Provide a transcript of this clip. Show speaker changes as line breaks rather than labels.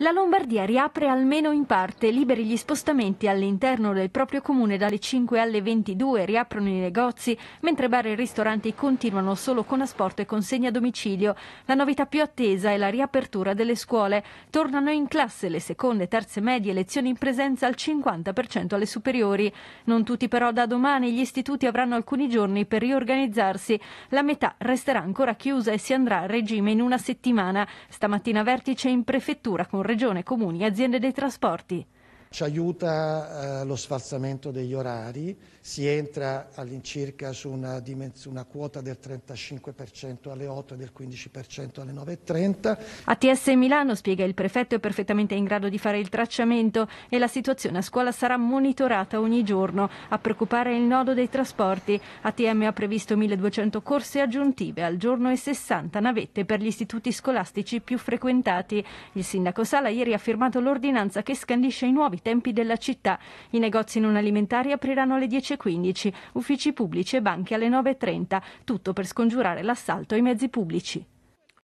La Lombardia riapre almeno in parte, liberi gli spostamenti all'interno del proprio comune dalle 5 alle 22, riaprono i negozi, mentre bar e ristoranti continuano solo con asporto e consegna a domicilio. La novità più attesa è la riapertura delle scuole. Tornano in classe le seconde, terze medie, lezioni in presenza al 50% alle superiori. Non tutti però da domani gli istituti avranno alcuni giorni per riorganizzarsi. La metà resterà ancora chiusa e si andrà a regime in una settimana. Stamattina vertice in prefettura
con Regione, Comuni e aziende dei trasporti. Ci aiuta eh, lo sfalsamento degli orari, si entra all'incirca su una, una, quota del 35% alle 8 e del 15% alle 9.30.
ATS Milano, spiega il prefetto, è perfettamente in grado di fare il tracciamento e la situazione a scuola sarà monitorata ogni giorno. A preoccupare il nodo dei trasporti, ATM ha previsto 1.200 corse aggiuntive al giorno e 60 navette per gli istituti scolastici più frequentati. Il sindaco Sala ieri ha firmato l'ordinanza che scandisce i nuovi i tempi della città. I negozi non alimentari apriranno alle 10.15, uffici pubblici e banche alle 9.30, tutto per scongiurare l'assalto ai mezzi pubblici.